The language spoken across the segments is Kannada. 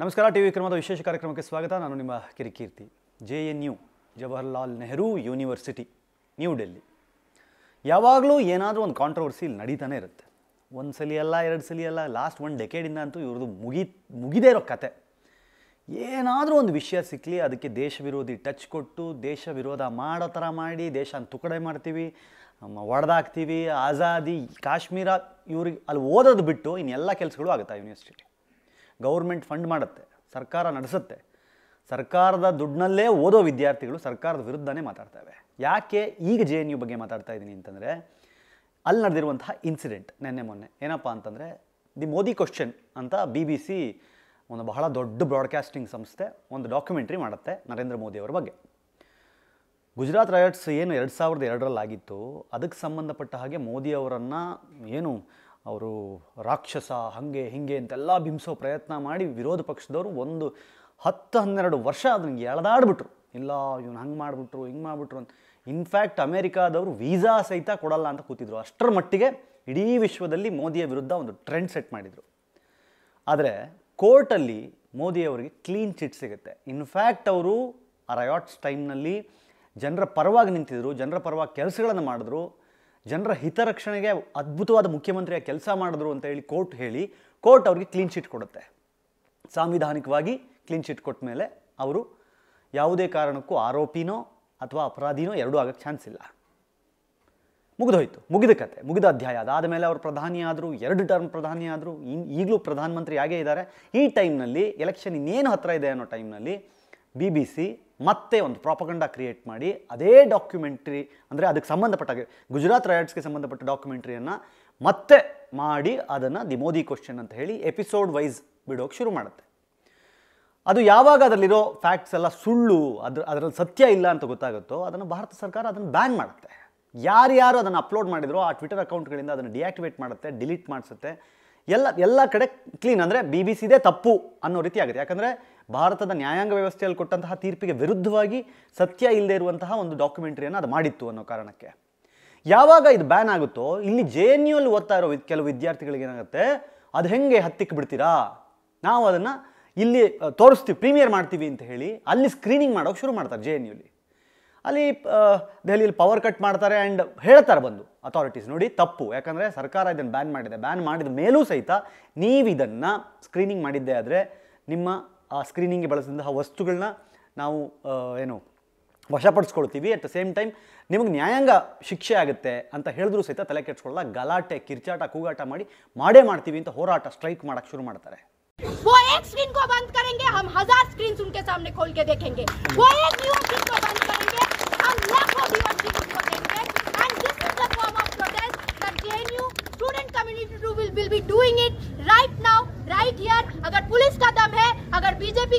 ನಮಸ್ಕಾರ ಟಿ ವಿ ಕ್ರಮದ ವಿಶೇಷ ಕಾರ್ಯಕ್ರಮಕ್ಕೆ ಸ್ವಾಗತ ನಾನು ನಿಮ್ಮ Kirik Keerthi J N U Jawaharlal Nehru university New Delhi ಯಾವಾಗಲೂ ಏನಾದರೂ ಒಂದು ಕಾಂಟ್ರವರ್ಸಿ ಇಲ್ಲಿ ನಡೀತಾನೆ ಇರುತ್ತೆ ಒಂದು ಸಲ ಅಲ್ಲ ಎರಡು ಸಲ ಅಲ್ಲ ಲಾಸ್ಟ್ ಒನ್ ಡೆಕೇಡಿಂದ ಅಂತೂ ಇವ್ರದ್ದು ಮುಗಿ ಮುಗಿದೇ ಇರೋ ಕತೆ ಏನಾದರೂ ಒಂದು ವಿಷಯ ಸಿಕ್ಕಲಿ ಅದಕ್ಕೆ ದೇಶ ವಿರೋಧಿ ಟಚ್ ಕೊಟ್ಟು ದೇಶ ವಿರೋಧ ಮಾಡೋ ಥರ ಮಾಡಿ ದೇಶನ ತುಕಡೆ ಮಾಡ್ತೀವಿ ಒಡೆದಾಕ್ತೀವಿ ಆಜಾದಿ ಕಾಶ್ಮೀರ ಇವ್ರಿಗೆ ಅಲ್ಲಿ ಓದೋದು ಬಿಟ್ಟು ಇನ್ನೆಲ್ಲ ಕೆಲಸಗಳು ಆಗುತ್ತೆ ಯೂನಿವರ್ಸಿಟಿ ಗೌರ್ಮೆಂಟ್ ಫಂಡ್ ಮಾಡುತ್ತೆ ಸರ್ಕಾರ ನಡೆಸುತ್ತೆ ಸರ್ಕಾರದ ದುಡ್ಡಿನಲ್ಲೇ ಓದೋ ವಿದ್ಯಾರ್ಥಿಗಳು ಸರ್ಕಾರದ ವಿರುದ್ಧನೇ ಮಾತಾಡ್ತವೆ ಯಾಕೆ ಈಗ ಜೆ ಎನ್ ಯು ಬಗ್ಗೆ ಮಾತಾಡ್ತಾ ಇದ್ದೀನಿ ಅಂತಂದರೆ ಅಲ್ಲಿ ನಡೆದಿರುವಂತಹ ಇನ್ಸಿಡೆಂಟ್ ನಿನ್ನೆ ಮೊನ್ನೆ ಏನಪ್ಪ ಅಂತಂದರೆ ದಿ ಮೋದಿ ಕ್ವಶನ್ ಅಂತ ಬಿ ಬಿ ಸಿ ಒಂದು ಬಹಳ ದೊಡ್ಡ ಬ್ರಾಡ್ಕಾಸ್ಟಿಂಗ್ ಸಂಸ್ಥೆ ಒಂದು ಡಾಕ್ಯುಮೆಂಟ್ರಿ ಮಾಡುತ್ತೆ ನರೇಂದ್ರ ಮೋದಿಯವರ ಬಗ್ಗೆ ಗುಜರಾತ್ ರಯಟ್ಸ್ ಏನು ಎರಡು ಸಾವಿರದ ಎರಡರಲ್ಲಾಗಿತ್ತು ಅದಕ್ಕೆ ಸಂಬಂಧಪಟ್ಟ ಹಾಗೆ ಮೋದಿಯವರನ್ನು ಏನು ಅವರು ರಾಕ್ಷಸ ಹಾಗೆ ಹಿಂಗೆ ಅಂತೆಲ್ಲ ಬಿಂಬಿಸೋ ಪ್ರಯತ್ನ ಮಾಡಿ ವಿರೋಧ ಪಕ್ಷದವರು ಒಂದು ಹತ್ತು ಹನ್ನೆರಡು ವರ್ಷ ಅದನ್ನು ಎಳೆದಾಡ್ಬಿಟ್ರು ಇಲ್ಲ ಇವನು ಹಂಗೆ ಮಾಡಿಬಿಟ್ರು ಹಿಂಗೆ ಮಾಡಿಬಿಟ್ರು ಅಂತ ಇನ್ಫ್ಯಾಕ್ಟ್ ಅಮೇರಿಕಾದವರು ವೀಸಾ ಸಹಿತ ಕೊಡಲ್ಲ ಅಂತ ಕೂತಿದ್ರು ಅಷ್ಟರ ಮಟ್ಟಿಗೆ ಇಡೀ ವಿಶ್ವದಲ್ಲಿ ಮೋದಿಯ ವಿರುದ್ಧ ಒಂದು ಟ್ರೆಂಡ್ ಸೆಟ್ ಮಾಡಿದರು ಆದರೆ ಕೋರ್ಟಲ್ಲಿ ಮೋದಿಯವರಿಗೆ ಕ್ಲೀನ್ ಚಿಟ್ ಸಿಗುತ್ತೆ ಇನ್ಫ್ಯಾಕ್ಟ್ ಅವರು ಆ ರಯಾಟ್ಸ್ ಟೈಮ್ನಲ್ಲಿ ಜನರ ಪರವಾಗಿ ನಿಂತಿದ್ರು ಜನರ ಪರವಾಗಿ ಕೆಲಸಗಳನ್ನು ಮಾಡಿದ್ರು ಜನರ ಹಿತರಕ್ಷಣೆಗೆ ಅದ್ಭುತವಾದ ಮುಖ್ಯಮಂತ್ರಿಯ ಕೆಲಸ ಮಾಡಿದ್ರು ಅಂತ ಹೇಳಿ ಕೋರ್ಟ್ ಹೇಳಿ ಕೋರ್ಟ್ ಅವ್ರಿಗೆ ಕ್ಲೀನ್ ಶೀಟ್ ಕೊಡುತ್ತೆ ಸಾಂವಿಧಾನಿಕವಾಗಿ ಕ್ಲೀನ್ ಶೀಟ್ ಕೊಟ್ಟ ಮೇಲೆ ಅವರು ಯಾವುದೇ ಕಾರಣಕ್ಕೂ ಆರೋಪಿನೋ ಅಥವಾ ಅಪರಾಧಿನೋ ಎರಡೂ ಆಗೋಕ್ಕೆ ಚಾನ್ಸ್ ಇಲ್ಲ ಮುಗಿದೋಯ್ತು ಮುಗಿದ ಕತೆ ಮುಗಿದ ಅಧ್ಯಾಯ ಅದಾದ ಮೇಲೆ ಅವರು ಪ್ರಧಾನಿ ಆದರೂ ಎರಡು ಟರ್ಮ್ ಪ್ರಧಾನಿ ಆದರೂ ಇನ್ ಈಗಲೂ ಪ್ರಧಾನಮಂತ್ರಿ ಆಗೇ ಇದ್ದಾರೆ ಈ ಟೈಮ್ನಲ್ಲಿ ಎಲೆಕ್ಷನ್ ಇನ್ನೇನು ಹತ್ತಿರ ಇದೆ ಅನ್ನೋ ಟೈಮ್ನಲ್ಲಿ ಬಿ ಬಿ ಸಿ ಮತ್ತೆ ಒಂದು ಪ್ರಾಪಗಂಡ ಕ್ರಿಯೇಟ್ ಮಾಡಿ ಅದೇ ಡಾಕ್ಯುಮೆಂಟ್ರಿ ಅಂದರೆ ಅದಕ್ಕೆ ಸಂಬಂಧಪಟ್ಟ ಗುಜರಾತ್ ರಯಟ್ಸ್ಗೆ ಸಂಬಂಧಪಟ್ಟ ಡಾಕ್ಯುಮೆಂಟ್ರಿಯನ್ನು ಮತ್ತೆ ಮಾಡಿ ಅದನ್ನು ದಿ ಮೋದಿ ಕ್ವಶನ್ ಅಂತ ಹೇಳಿ ಎಪಿಸೋಡ್ ವೈಸ್ ಬಿಡೋಕ್ಕೆ ಶುರು ಮಾಡುತ್ತೆ ಅದು ಯಾವಾಗ ಅದರಲ್ಲಿರೋ ಫ್ಯಾಕ್ಟ್ಸ್ ಎಲ್ಲ ಸುಳ್ಳು ಅದ್ರ ಅದರಲ್ಲಿ ಸತ್ಯ ಇಲ್ಲ ಅಂತ ಗೊತ್ತಾಗುತ್ತೋ ಅದನ್ನು ಭಾರತ ಸರ್ಕಾರ ಅದನ್ನು ಬ್ಯಾನ್ ಮಾಡುತ್ತೆ ಯಾರ್ಯಾರು ಅದನ್ನು ಅಪ್ಲೋಡ್ ಮಾಡಿದ್ರು ಆ ಟ್ವಿಟರ್ ಅಕೌಂಟ್ಗಳಿಂದ ಅದನ್ನು ಡಿಯಾಕ್ಟಿವೇಟ್ ಮಾಡುತ್ತೆ ಡಿಲೀಟ್ ಮಾಡಿಸುತ್ತೆ ಎಲ್ಲ ಎಲ್ಲ ಕಡೆ ಕ್ಲೀನ್ ಅಂದರೆ ಬಿ ಬಿ ಸಿದೇ ತಪ್ಪು ಅನ್ನೋ ರೀತಿ ಆಗುತ್ತೆ ಯಾಕಂದರೆ ಭಾರತದ ನ್ಯಾಯಾಂಗ ವ್ಯವಸ್ಥೆಯಲ್ಲಿ ಕೊಟ್ಟಂತಹ ತೀರ್ಪಿಗೆ ವಿರುದ್ಧವಾಗಿ ಸತ್ಯ ಇಲ್ಲದೆ ಇರುವಂತಹ ಒಂದು ಡಾಕ್ಯುಮೆಂಟ್ರಿಯನ್ನು ಅದು ಮಾಡಿತ್ತು ಅನ್ನೋ ಕಾರಣಕ್ಕೆ ಯಾವಾಗ ಇದು ಬ್ಯಾನ್ ಆಗುತ್ತೋ ಇಲ್ಲಿ ಜೆ ಎನ್ ಯು ಅಲ್ಲಿ ಓದ್ತಾ ಇರೋ ಕೆಲವು ವಿದ್ಯಾರ್ಥಿಗಳಿಗೆ ಏನಾಗುತ್ತೆ ಅದು ಹೆಂಗೆ ಹತ್ತಿಕ್ಕೆ ಬಿಡ್ತೀರಾ ನಾವು ಅದನ್ನು ಇಲ್ಲಿ ತೋರಿಸ್ತೀವಿ ಪ್ರೀಮಿಯರ್ ಮಾಡ್ತೀವಿ ಅಂತ ಹೇಳಿ ಅಲ್ಲಿ ಸ್ಕ್ರೀನಿಂಗ್ ಮಾಡೋಕೆ ಶುರು ಮಾಡ್ತಾರೆ ಜೆ ಎನ್ ಯುಲಿ ಅಲ್ಲಿ ದೆಹಲಿಯಲ್ಲಿ ಪವರ್ ಕಟ್ ಮಾಡ್ತಾರೆ ಆ್ಯಂಡ್ ಹೇಳ್ತಾರೆ ಬಂದು ಅಥಾರಿಟೀಸ್ ನೋಡಿ ತಪ್ಪು ಯಾಕಂದರೆ ಸರ್ಕಾರ ಇದನ್ನು ಬ್ಯಾನ್ ಮಾಡಿದೆ ಬ್ಯಾನ್ ಮಾಡಿದ ಮೇಲೂ ಸಹಿತ ನೀವು ಇದನ್ನು ಸ್ಕ್ರೀನಿಂಗ್ ಮಾಡಿದ್ದೇ ಆದರೆ ನಿಮ್ಮ ಆ ಸ್ಕ್ರೀನಿಂಗ್ಗೆ ಬಳಸಿದಂತಹ ವಸ್ತುಗಳನ್ನ ನಾವು ಏನು ವಶಪಡಿಸ್ಕೊಳ್ತೀವಿ ಅಟ್ ದ ಸೇಮ್ ಟೈಮ್ ನಿಮಗೆ ನ್ಯಾಯಾಂಗ ಶಿಕ್ಷೆ ಆಗುತ್ತೆ ಅಂತ ಹೇಳಿದ್ರು ಸಹಿತ ತಲೆ ಕೆಡ್ಸ್ಕೊಳ್ಳಲ್ಲ ಗಲಾಟೆ ಕಿರ್ಚಾಟ ಕೂಗಾಟ ಮಾಡಿ ಮಾಡೇ ಮಾಡ್ತೀವಿ ಅಂತ ಹೋರಾಟ ಸ್ಟ್ರೈಕ್ ಮಾಡೋಕೆ ಶುರು ಮಾಡ್ತಾರೆ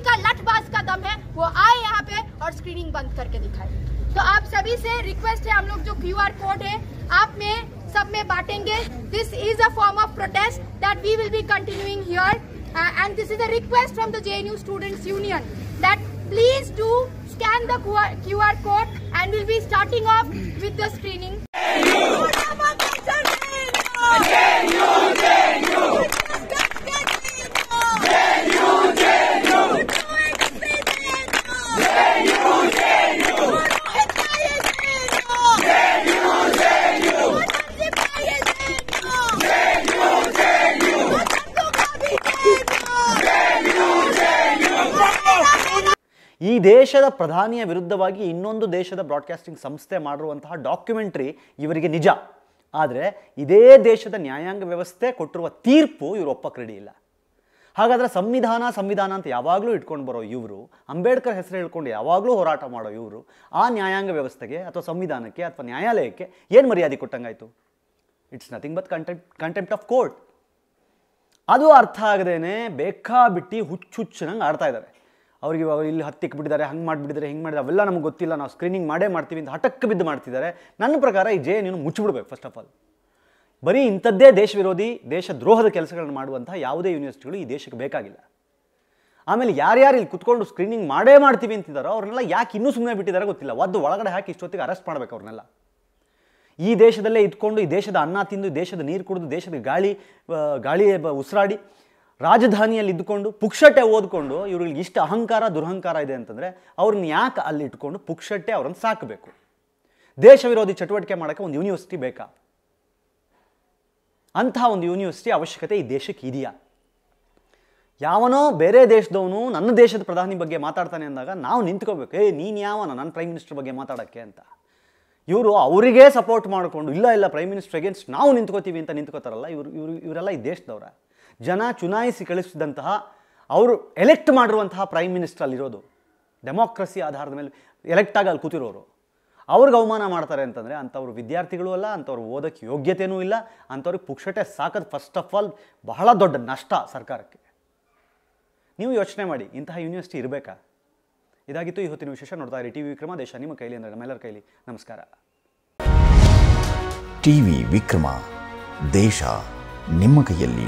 किसी का लठबाज का दम है वो आए यहाँ पे और स्क्रीनिंग बंद करके दिखाए तो आप सभी से रिक्वेस्ट है हम लोग जो क्यू कोड है आप में सब में बांटेंगे this is a form of protest that we will be continuing here and this is a request from the J student union that please do scan the Q code and will be starting off with the screening ಈ ದೇಶದ ಪ್ರಧಾನಿಯ ವಿರುದ್ಧವಾಗಿ ಇನ್ನೊಂದು ದೇಶದ ಬ್ರಾಡ್ಕಾಸ್ಟಿಂಗ್ ಸಂಸ್ಥೆ ಮಾಡಿರುವಂತಹ ಡಾಕ್ಯುಮೆಂಟ್ರಿ ಇವರಿಗೆ ನಿಜ ಆದರೆ ಇದೇ ದೇಶದ ನ್ಯಾಯಾಂಗ ವ್ಯವಸ್ಥೆ ಕೊಟ್ಟಿರುವ ತೀರ್ಪು ಇವರು ಕ್ರೀಡೆಯಿಲ್ಲ ಇಲ್ಲ ಹಾಗಾದರೆ ಸಂವಿಧಾನ ಸಂವಿಧಾನ ಅಂತ ಯಾವಾಗಲೂ ಇಟ್ಕೊಂಡು ಬರೋ ಇವರು ಅಂಬೇಡ್ಕರ್ ಹೆಸರು ಹೇಳ್ಕೊಂಡು ಯಾವಾಗಲೂ ಹೋರಾಟ ಮಾಡೋ ಇವರು ಆ ನ್ಯಾಯಾಂಗ ವ್ಯವಸ್ಥೆಗೆ ಅಥವಾ ಸಂವಿಧಾನಕ್ಕೆ ಅಥವಾ ನ್ಯಾಯಾಲಯಕ್ಕೆ ಏನು ಮರ್ಯಾದೆ ಕೊಟ್ಟಂಗಾಯಿತು it's nothing but contempt contempt of court ಅದು ಅರ್ಥ ಆಗದೇನೆ ಬೇಕಾಬಿಟ್ಟು ಹುಚ್ಚು ನಂಗೆ ಆಡ್ತಾ ಇದ್ದಾರೆ ಅವ್ರಿಗೆ ಇವಾಗ ಇಲ್ಲಿ ಹತ್ತಿಕ್ಕೆ ಬಿಟ್ಟಿದ್ದಾರೆ ಹಂಗೆ ಮಾಡಿಬಿಟ್ಟಿದ್ದಾರೆ ಹಿಂಗೆ ಮಾಡಿದ್ರೆ ಅವೆಲ್ಲ ನಮ್ಗೆ ಗೊತ್ತಿಲ್ಲ ನಾವು ಸ್ಕ್ರೀನಿಂಗ್ ಮಾಡೇ ಮಾಡ್ತೀವಿ ಅಂತ ಹಠಕ್ಕೆ ಬಿದ್ದು ಮಾಡ್ತಿದ್ದಾರೆ ನನ್ನ ಪ್ರಕಾರ ಈ ಜೆ ನೀನು ಮುಚ್ಚಿಬಿಡ್ಬೇಕು ಫಸ್ಟ್ ಆಫ್ ಆಲ್ ಬರೀ ಇಂಥದ್ದೇ ದೇಶ ವಿರೋಧಿ ದೇಶ ದ್ರೋಹದ ಕೆಲಸಗಳನ್ನು ಮಾಡುವಂತಹ ಯಾವುದೇ ಯೂನಿವರ್ಸಿಟಿಗಳು ಈ ದೇಶಕ್ಕೆ ಬೇಕಾಗಿಲ್ಲ ಆಮೇಲೆ ಯಾರ್ಯಾರು ಇಲ್ಲಿ ಕುತ್ಕೊಂಡು ಸ್ಕ್ರೀನಿಂಗ್ ಮಾಡೇ ಮಾಡ್ತೀವಿ ಅಂತಿದ್ದಾರೋ ಅವ್ರನ್ನೆಲ್ಲ ಯಾಕೆ ಇನ್ನೂ ಸುಮ್ಮನೆ ಬಿಟ್ಟಿದ್ದಾರೆ ಗೊತ್ತಿಲ್ಲ ಒದ್ದು ಒಳಗಡೆ ಹಾಕಿ ಇಷ್ಟೊತ್ತಿಗೆ ಅರೆಸ್ಟ್ ಮಾಡಬೇಕು ಅವ್ರನ್ನೆಲ್ಲ ಈ ದೇಶದಲ್ಲೇ ಇದ್ಕೊಂಡು ಈ ದೇಶದ ಅನ್ನ ತಿಂದು ದೇಶದ ನೀರು ಕುಡಿದು ದೇಶದ ಗಾಳಿ ಗಾಳಿ ಉಸಿರಾಡಿ ರಾಜಧಾನಿಯಲ್ಲಿ ಇದ್ದುಕೊಂಡು ಪುಕ್ಷಟೆ ಓದ್ಕೊಂಡು ಇವ್ರಿಗೆ ಇಷ್ಟು ಅಹಂಕಾರ ದುರಹಂಕಾರ ಇದೆ ಅಂತಂದರೆ ಅವ್ರನ್ನ ಯಾಕೆ ಅಲ್ಲಿ ಇಟ್ಕೊಂಡು ಪುಕ್ಷಟ್ಟೆ ಅವ್ರನ್ನ ಸಾಕಬೇಕು ದೇಶ ವಿರೋಧಿ ಚಟುವಟಿಕೆ ಮಾಡೋಕ್ಕೆ ಒಂದು ಯೂನಿವರ್ಸಿಟಿ ಬೇಕಾ ಅಂತಹ ಒಂದು ಯೂನಿವರ್ಸಿಟಿ ಅವಶ್ಯಕತೆ ಈ ದೇಶಕ್ಕೆ ಇದೆಯಾ ಯಾವನೋ ಬೇರೆ ದೇಶದವನು ನನ್ನ ದೇಶದ ಪ್ರಧಾನಿ ಬಗ್ಗೆ ಮಾತಾಡ್ತಾನೆ ಅಂದಾಗ ನಾವು ನಿಂತ್ಕೋಬೇಕು ಏ ನೀನು ಯಾವನ ನನ್ನ ಪ್ರೈಮ್ ಮಿನಿಸ್ಟರ್ ಬಗ್ಗೆ ಮಾತಾಡೋಕ್ಕೆ ಅಂತ ಇವರು ಅವರಿಗೆ ಸಪೋರ್ಟ್ ಮಾಡಿಕೊಂಡು ಇಲ್ಲ ಇಲ್ಲ ಪ್ರೈಮ್ ಮಿನಿಸ್ಟರ್ ಅಗೇನ್ಸ್ಟ್ ನಾವು ನಿಂತ್ಕೋತೀವಿ ಅಂತ ನಿಂತ್ಕೋತಾರಲ್ಲ ಇವರು ಇವರು ಇವರೆಲ್ಲ ಈ ದೇಶದವ್ರ ಜನ ಚುನಾಯಿಸಿ ಕಳಿಸಿದಂತಹ ಅವರು ಎಲೆಕ್ಟ್ ಮಾಡಿರುವಂತಹ ಪ್ರೈಮ್ ಮಿನಿಸ್ಟರ್ ಅಲ್ಲಿರೋದು ಡೆಮೋಕ್ರಸಿ ಆಧಾರದ ಮೇಲೆ ಎಲೆಕ್ಟ್ ಆಗಿ ಅಲ್ಲಿ ಕೂತಿರೋರು ಅವ್ರಿಗೆ ಅವಮಾನ ಮಾಡ್ತಾರೆ ಅಂತಂದರೆ ಅಂಥವ್ರು ವಿದ್ಯಾರ್ಥಿಗಳು ಅಲ್ಲ ಅಂಥವ್ರು ಓದೋಕ್ಕೆ ಯೋಗ್ಯತೆಯೂ ಇಲ್ಲ ಅಂಥವ್ರಿಗೆ ಪುಕ್ಷಟೆ ಸಾಕದು ಫಸ್ಟ್ ಆಫ್ ಆಲ್ ಬಹಳ ದೊಡ್ಡ ನಷ್ಟ ಸರ್ಕಾರಕ್ಕೆ ನೀವು ಯೋಚನೆ ಮಾಡಿ ಇಂತಹ ಯೂನಿವರ್ಸಿಟಿ ಇರಬೇಕಾ ಇದಾಗಿತ್ತು ಈ ಹೊತ್ತಿನ ವಿಶೇಷ ನೋಡ್ತಾ ಇರಿ ಟಿ ವಿ ವಿಕ್ರಮ ದೇಶ ನಿಮ್ಮ ಕೈಲಿ ಅಂದರೆ ನಮ್ಮೆಲ್ಲರ ಕೈಲಿ ನಮಸ್ಕಾರ ಟಿ ವಿ ವಿಕ್ರಮ ದೇಶ ನಿಮ್ಮ ಕೈಯಲ್ಲಿ